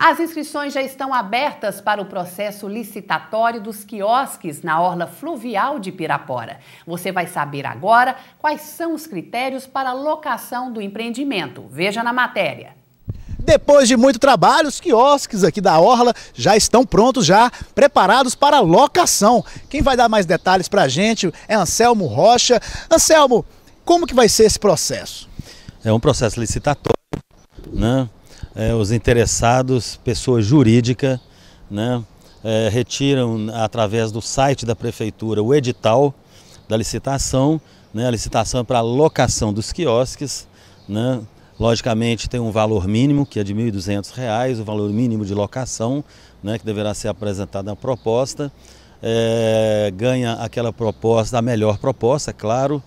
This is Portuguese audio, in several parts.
As inscrições já estão abertas para o processo licitatório dos quiosques na orla fluvial de Pirapora. Você vai saber agora quais são os critérios para a locação do empreendimento. Veja na matéria. Depois de muito trabalho, os quiosques aqui da Orla já estão prontos, já preparados para locação. Quem vai dar mais detalhes para a gente é Anselmo Rocha. Anselmo, como que vai ser esse processo? É um processo licitatório, né? é, os interessados, pessoa jurídica, né, é, retiram através do site da prefeitura o edital da licitação, né, a licitação é para a locação dos quiosques, né, logicamente tem um valor mínimo que é de R$ 1.200, o valor mínimo de locação, né, que deverá ser apresentado na proposta, é, ganha aquela proposta, a melhor proposta, claro,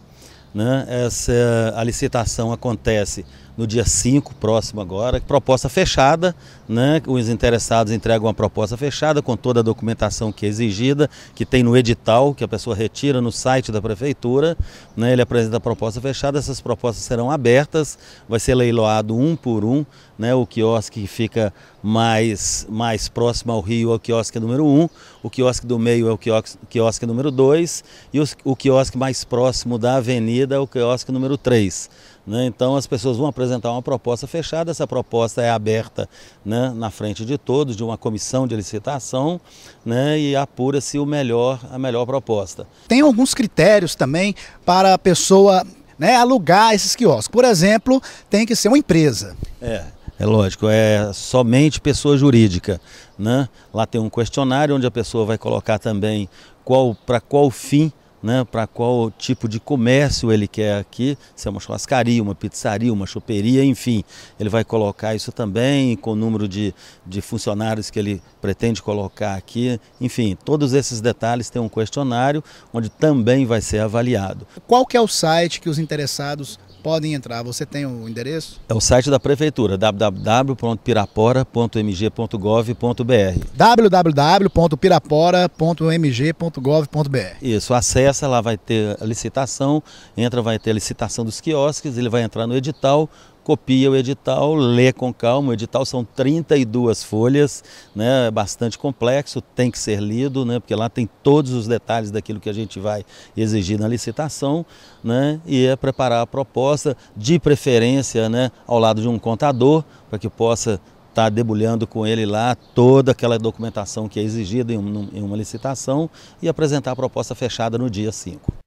né, essa, a licitação acontece no dia 5, próximo agora. Proposta fechada, né? os interessados entregam uma proposta fechada com toda a documentação que é exigida, que tem no edital, que a pessoa retira no site da prefeitura. Né? Ele apresenta a proposta fechada, essas propostas serão abertas, vai ser leiloado um por um. Né? O quiosque que fica mais, mais próximo ao rio é o quiosque número 1, um, o quiosque do meio é o quiosque, quiosque número 2 e os, o quiosque mais próximo da avenida é o quiosque número 3. Né? Então as pessoas vão apresentar apresentar uma proposta fechada, essa proposta é aberta né, na frente de todos, de uma comissão de licitação, né, e apura-se o melhor, a melhor proposta. Tem alguns critérios também para a pessoa né, alugar esses quiosques. Por exemplo, tem que ser uma empresa. É, é lógico, é somente pessoa jurídica. Né? Lá tem um questionário onde a pessoa vai colocar também qual para qual fim né, para qual tipo de comércio ele quer aqui, se é uma churrascaria, uma pizzaria, uma choperia, enfim. Ele vai colocar isso também com o número de, de funcionários que ele pretende colocar aqui. Enfim, todos esses detalhes tem um questionário onde também vai ser avaliado. Qual que é o site que os interessados podem entrar. Você tem o endereço? É o site da prefeitura, www.pirapora.mg.gov.br. www.pirapora.mg.gov.br. Isso, acessa lá vai ter a licitação, entra vai ter a licitação dos quiosques, ele vai entrar no edital copia o edital, lê com calma. O edital são 32 folhas, né? é bastante complexo, tem que ser lido, né? porque lá tem todos os detalhes daquilo que a gente vai exigir na licitação, né? e é preparar a proposta, de preferência né? ao lado de um contador, para que possa estar tá debulhando com ele lá toda aquela documentação que é exigida em uma licitação e apresentar a proposta fechada no dia 5.